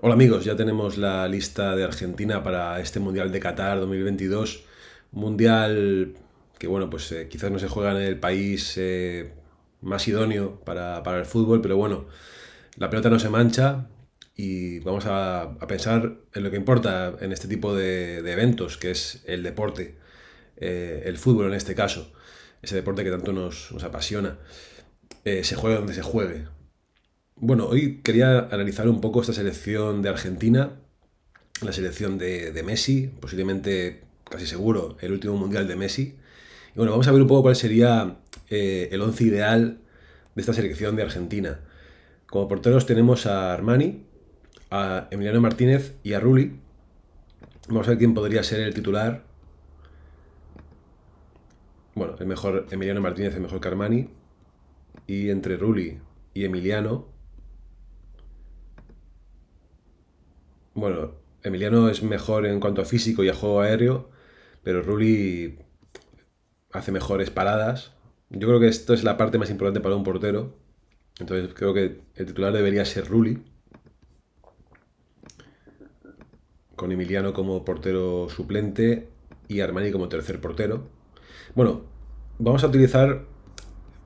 Hola amigos, ya tenemos la lista de Argentina para este Mundial de Qatar 2022. Mundial que bueno, pues eh, quizás no se juega en el país eh, más idóneo para, el fútbol, pero bueno, la pelota no se mancha y vamos a, pensar en lo que importa en este tipo de, eventos, que es el deporte, eh, el fútbol en este caso, ese deporte que tanto nos, nos apasiona. se juega donde se juegue, bueno, hoy quería analizar un poco esta selección de Argentina, la selección de, Messi, posiblemente, casi seguro, el último mundial de Messi. Y bueno, vamos a ver un poco cuál sería eh, el once ideal de esta selección de Argentina. Como porteros tenemos a Armani, a Emiliano Martínez y a Rulli. Vamos a ver quién podría ser el titular. Bueno, el mejor Emiliano Martínez es mejor que Armani. Y entre Rulli y Emiliano Bueno, Emiliano es mejor en cuanto a físico y a juego aéreo, pero Rulli hace mejores paradas. Yo creo que esto es la parte más importante para un portero. Entonces creo que el titular debería ser Rulli. Con Emiliano como portero suplente y Armani como tercer portero. Bueno, vamos a utilizar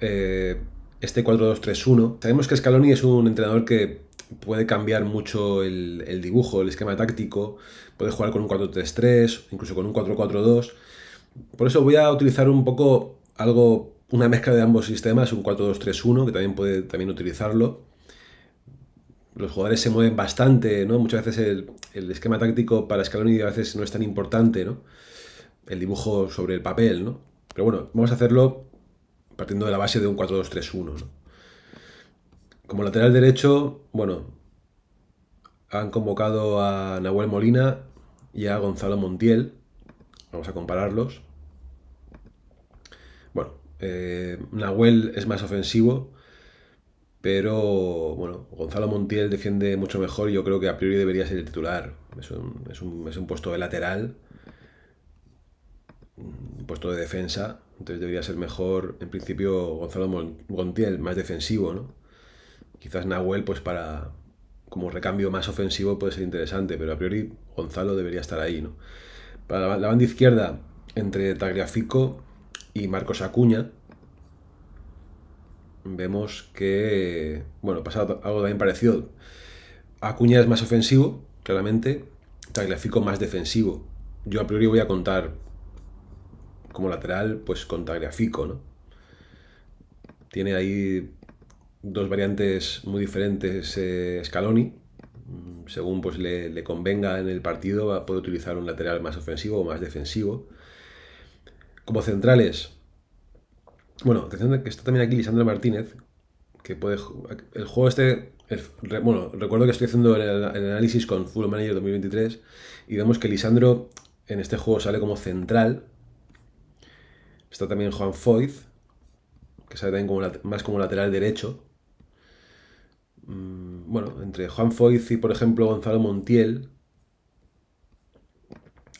eh, este 4-2-3-1. Sabemos que Scaloni es un entrenador que puede cambiar mucho el, dibujo, el esquema táctico, puede jugar con un 4-3-3, incluso con un 4-4-2. Por eso voy a utilizar un poco algo, una mezcla de ambos sistemas, un 4-2-3-1, que también puede también utilizarlo. Los jugadores se mueven bastante, ¿no? Muchas veces el, el esquema táctico para Scaloni a veces no es tan importante, ¿no? El dibujo sobre el papel, ¿no? Pero bueno, vamos a hacerlo partiendo de la base de un 4-2-3-1, ¿no? Como lateral derecho, bueno, han convocado a Nahuel Molina y a Gonzalo Montiel. Vamos a compararlos. Bueno, eh, Nahuel es más ofensivo, pero bueno, Gonzalo Montiel defiende mucho mejor y yo creo que a priori debería ser el titular. Es un, es un puesto de lateral, un puesto de defensa, entonces debería ser mejor, en principio, Gonzalo Montiel, más defensivo, ¿no? Quizás Nahuel, pues para como recambio más ofensivo puede ser interesante, pero a priori Gonzalo debería estar ahí, ¿no? Para la banda izquierda, entre Tagliafico y Marcos Acuña, vemos que, bueno, pasa algo también parecido. Acuña es más ofensivo, claramente, Tagliafico más defensivo. Yo a priori voy a contar como lateral, pues con Tagliafico, ¿no? Tiene ahí dos variantes muy diferentes eh, Scaloni. Mm, según pues, le, convenga en el partido, puede utilizar un lateral más ofensivo o más defensivo. Como centrales, bueno, que está también aquí Lisandro Martínez, que puede. El juego este. bueno, recuerdo que estoy haciendo el, análisis con Full Manager 2023 y vemos que Lisandro en este juego sale como central. Está también Juan Foyth, que sale también más como lateral derecho. Mm, bueno, entre Juan Foyz y, por ejemplo, Gonzalo Montiel,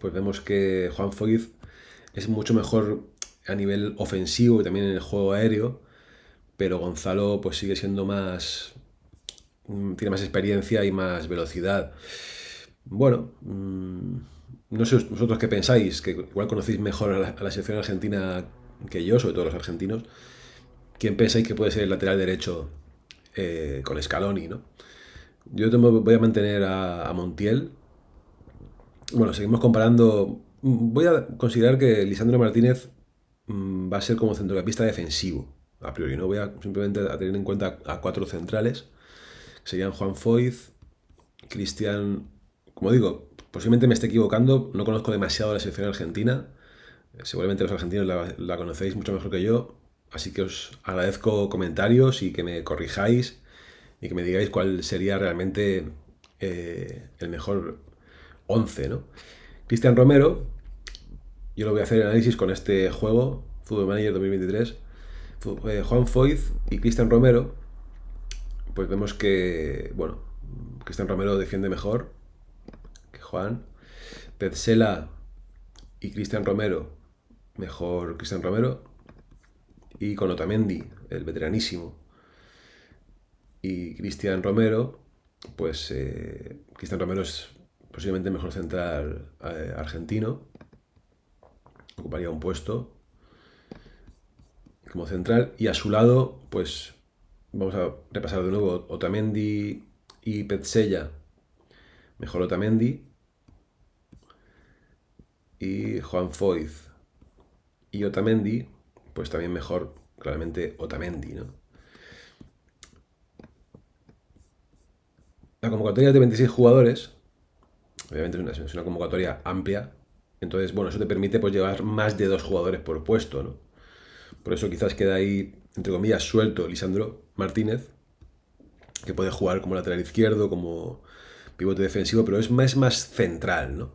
pues vemos que Juan Foyz es mucho mejor a nivel ofensivo y también en el juego aéreo, pero Gonzalo pues sigue siendo más... Mm, tiene más experiencia y más velocidad. Bueno, mm, no sé vosotros qué pensáis, que igual conocéis mejor a la, selección argentina que yo, sobre todo los argentinos. ¿Quién pensáis que puede ser el lateral derecho eh, con Scaloni, ¿no? Yo voy a mantener a, Montiel. Bueno, seguimos comparando. Voy a considerar que Lisandro Martínez mm, va a ser como centrocampista defensivo, a priori. No voy a simplemente a tener en cuenta a cuatro centrales. serían Juan Foiz, Cristian. Como digo, posiblemente me esté equivocando. No conozco demasiado la selección argentina. Eh, seguramente los argentinos la conocéis mucho mejor que yo. Así que os agradezco comentarios y que me corrijáis y que me digáis cuál sería realmente eh, el mejor 11, ¿no? Cristian Romero, yo lo voy a hacer el análisis con este juego, Football Manager 2023. Eh, Juan Foiz y Cristian Romero, pues vemos que, bueno, Cristian Romero defiende mejor que Juan. Petzela y Cristian Romero, mejor Cristian Romero y con Otamendi, el veteranísimo, y Cristian Romero, pues eh, Cristian Romero es posiblemente el mejor central eh, argentino, ocuparía un puesto como central, y a su lado, pues vamos a repasar de nuevo Otamendi y Petzella, mejor Otamendi, y Juan Foiz y Otamendi pues también mejor, claramente, Otamendi, ¿no? La convocatoria de 26 jugadores, obviamente es una, convocatoria amplia, entonces, bueno, eso te permite pues llevar más de dos jugadores por puesto, ¿no? Por eso quizás queda ahí, entre comillas, suelto Lisandro Martínez, que puede jugar como lateral izquierdo, como pivote defensivo, pero es más, más central, ¿no?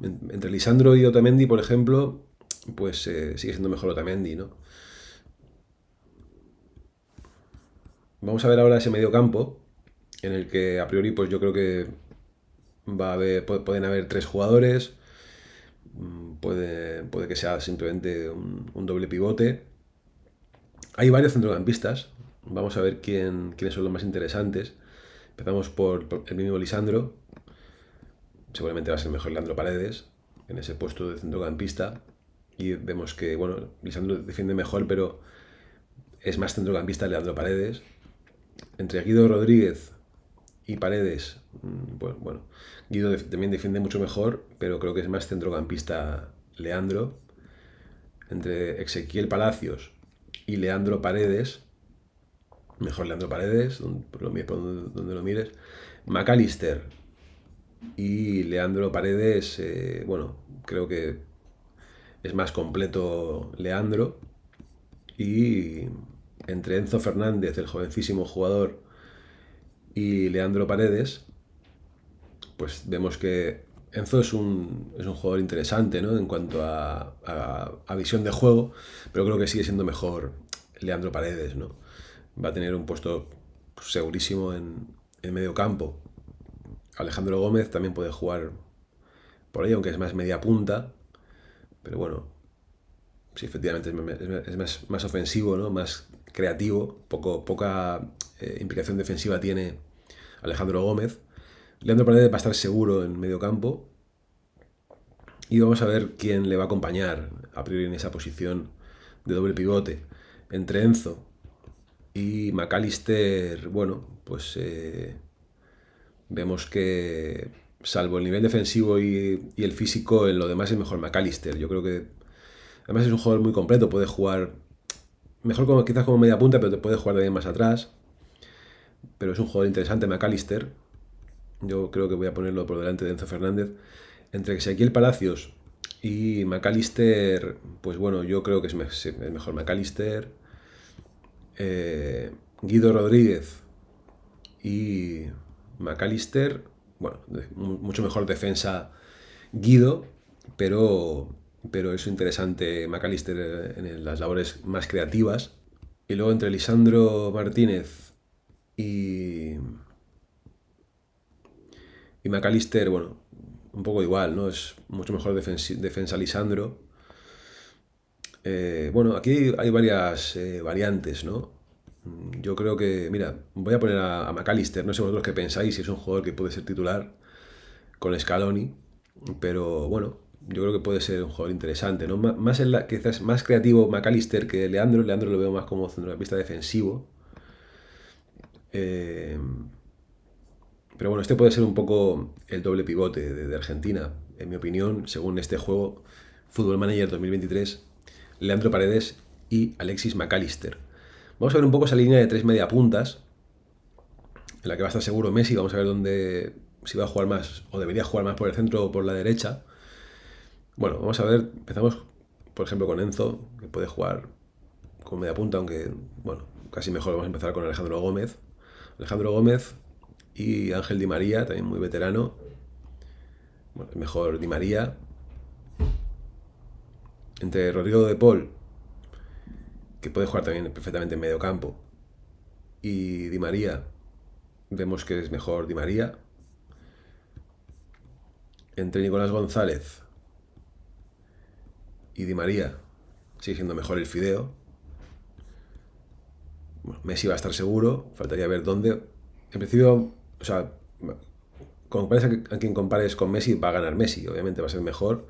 Entre Lisandro y Otamendi, por ejemplo, pues eh, sigue siendo mejor Otamendi, ¿no? Vamos a ver ahora ese medio campo, en el que a priori, pues yo creo que pueden haber tres jugadores. Mm, puede, puede que sea simplemente un, doble pivote. Hay varios centrocampistas. Vamos a ver quiénes son los más interesantes. Empezamos por, el mismo Lisandro. Seguramente va a ser mejor Leandro Paredes en ese puesto de centrocampista. Y vemos que, bueno, Lisandro defiende mejor, pero es más centrocampista Leandro Paredes. Entre Guido Rodríguez y Paredes, mm, bueno, Guido también defiende mucho mejor, pero creo que es más centrocampista Leandro. Entre Ezequiel Palacios y Leandro Paredes, mejor Leandro Paredes, por donde, lo mires. McAllister y Leandro Paredes, eh, bueno, creo que es más completo Leandro. Y entre Enzo Fernández, el jovencísimo jugador, y Leandro Paredes, pues vemos que Enzo es un, es un jugador interesante en cuanto a, visión de juego, pero creo que sigue siendo mejor Leandro Paredes. ¿no? Va a tener un puesto segurísimo en, en medio campo. Alejandro Gómez también puede jugar por ahí, aunque es más media punta, pero bueno, sí, efectivamente es más, ofensivo, ¿no? Más creativo, poco, poca eh, implicación defensiva tiene Alejandro Gómez. Leandro Paredes va a estar seguro en medio campo. Y vamos a ver quién le va a acompañar a priori en esa posición de doble pivote. Entre Enzo y McAllister, bueno, pues eh, vemos que salvo el nivel defensivo y, el físico, en lo demás es mejor McAllister. Yo creo que además es un jugador muy completo, puede jugar mejor quizás como media punta, pero te puede jugar de más atrás. Pero es un jugador interesante, McAllister. Yo creo que voy a ponerlo por delante de Enzo Fernández. Entre el Palacios y McAllister, pues bueno, yo creo que es, mejor McAllister. Eh, Guido Rodríguez y McAllister bueno, mucho mejor defensa Guido, pero, pero es interesante McAllister en las labores más creativas. Y luego entre Lisandro Martínez y, y bueno, un poco igual, ¿no? Es mucho mejor defensa Lisandro. Eh, bueno, aquí hay varias eh, variantes, ¿no? Yo creo que, mira, voy a poner a, McAllister, no sé vosotros qué pensáis, si es un jugador que puede ser titular con Scaloni, pero bueno, yo creo que puede ser un jugador interesante, ¿no? más quizás más creativo McAllister que Leandro, Leandro lo veo más como centrocampista defensivo. Eh, pero bueno, este puede ser un poco el doble pivote de, Argentina, en mi opinión, según este juego, Football Manager 2023, Leandro Paredes y Alexis McAllister. Vamos a ver un poco esa línea de tres media puntas, en la que va a estar seguro Messi, vamos a ver dónde, si va a jugar más, o debería jugar más por el centro o por la derecha. Bueno, vamos a ver, empezamos, por ejemplo, con Enzo, que puede jugar con media punta, aunque, bueno, casi mejor vamos a empezar con Alejandro Gómez. Alejandro Gómez y Ángel Di María, también muy veterano. Bueno, mejor Di María. Entre Rodrigo de Paul que puede jugar también perfectamente en medio campo. Y Di María, vemos que es mejor Di María. Entre Nicolás González y Di María, sigue siendo mejor el Fideo. Messi va a estar seguro, faltaría ver dónde. En principio, o sea, a, quien compares con Messi, va a ganar Messi, obviamente va a ser mejor.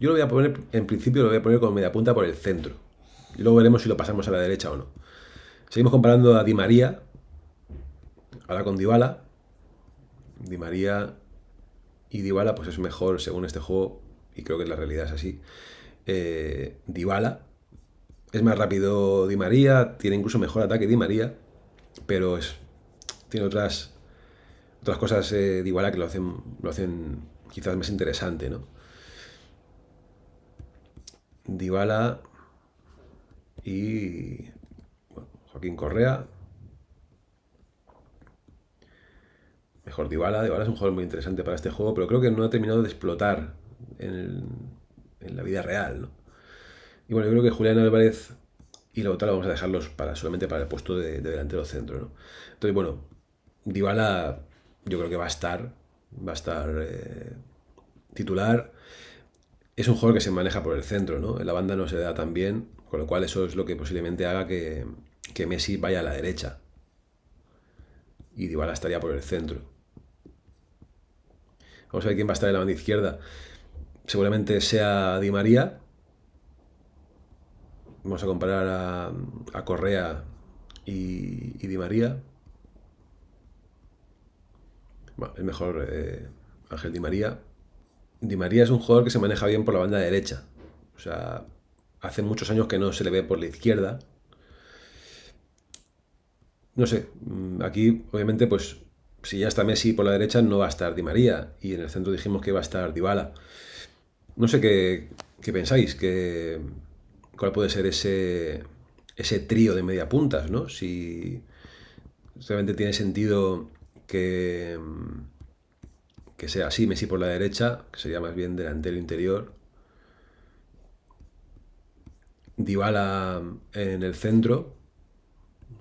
Yo lo voy a poner, en principio lo voy a poner como media punta por el centro. Y luego veremos si lo pasamos a la derecha o no. Seguimos comparando a Di María, ahora con Dybala. Di María y Dybala pues es mejor según este juego, y creo que la realidad es así. Eh, Dybala es más rápido Di María, tiene incluso mejor ataque Di María, pero es, tiene otras, otras cosas eh, que lo hacen, lo hacen quizás más interesante, ¿no? Dybala y Joaquín Correa. Mejor Dybala. Dybala es un jugador muy interesante para este juego, pero creo que no ha terminado de explotar en, la vida real. Y bueno, yo creo que Julián Álvarez y la Lautaro vamos a dejarlos para, solamente para el puesto de, delantero centro. ¿no? Entonces, bueno, Dybala yo creo que va a estar, va a estar eh, titular es un juego que se maneja por el centro, ¿no? La banda no se da tan bien, con lo cual eso es lo que posiblemente haga que, que Messi vaya a la derecha. Y Dybala estaría por el centro. Vamos a ver quién va a estar en la banda izquierda. Seguramente sea Di María. Vamos a comparar a, Correa y, Di María. Bueno, es mejor eh, Ángel Di María. Di María es un jugador que se maneja bien por la banda derecha. O sea, hace muchos años que no se le ve por la izquierda. No sé, mm, aquí obviamente pues si ya está Messi por la derecha no va a estar Di María y en el centro dijimos que va a estar Dybala. No sé qué, pensáis, que, cuál puede ser ese, ese trío de media puntas, ¿no? Si realmente tiene sentido que mm, que sea así, Messi por la derecha, que sería más bien delantero interior. Dybala en el centro,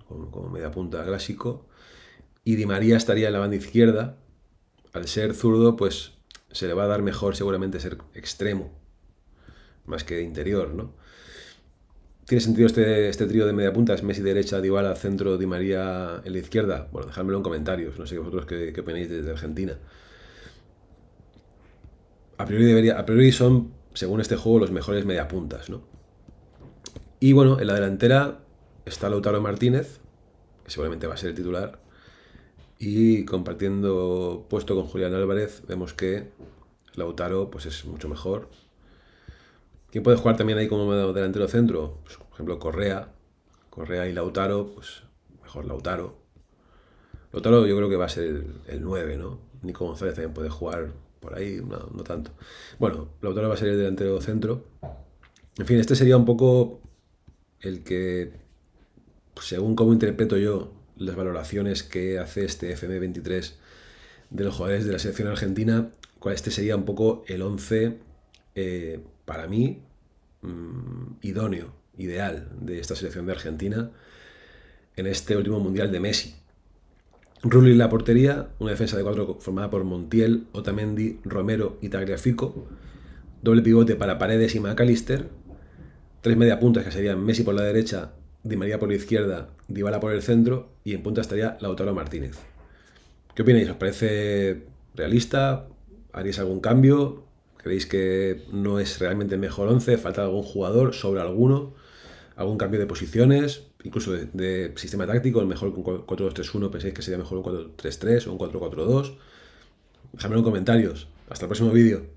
como, media punta clásico. Y Di María estaría en la banda izquierda. Al ser zurdo, pues se le va a dar mejor seguramente ser extremo, más que interior, ¿no? ¿Tiene sentido este, este trío de media punta? ¿Es Messi derecha, Dybala centro, Di María en la izquierda? Bueno, dejadmelo en comentarios. No sé vosotros qué, qué opináis desde Argentina a priori, priori son, según este juego, los mejores mediapuntas, ¿no? Y bueno, en la delantera está Lautaro Martínez, que seguramente va a ser el titular, y compartiendo puesto con Julián Álvarez, vemos que Lautaro pues es mucho mejor. ¿Quién puede jugar también ahí como delantero centro? Pues, por ejemplo, Correa. Correa y Lautaro, pues mejor Lautaro. Lautaro yo creo que va a ser el, el 9, ¿no? Nico González también puede jugar por ahí, no, tanto. Bueno, la otra va a ser el delantero centro. En fin, este sería un poco el que, pues, según cómo interpreto yo las valoraciones que hace este FM23 de los jugadores de la selección argentina, este sería un poco el 11 eh, para mí mm, idóneo, ideal de esta selección de Argentina en este último mundial de Messi. Rulli en la portería, una defensa de cuatro formada por Montiel, Otamendi, Romero y Tagliafico. Doble pivote para Paredes y McAllister. Tres media puntas que serían Messi por la derecha, Di María por la izquierda, Dybala por el centro y en punta estaría Lautaro Martínez. ¿Qué opináis? ¿Os parece realista? ¿Haréis algún cambio? ¿Creéis que no es realmente el mejor 11? ¿Falta algún jugador? ¿Sobre alguno? ¿Algún cambio de posiciones? incluso de, de sistema táctico, el mejor con 4-2-3-1, pensáis que sería mejor un 4-3-3 o un 4-4-2. Dejadme en comentarios. Hasta el próximo vídeo.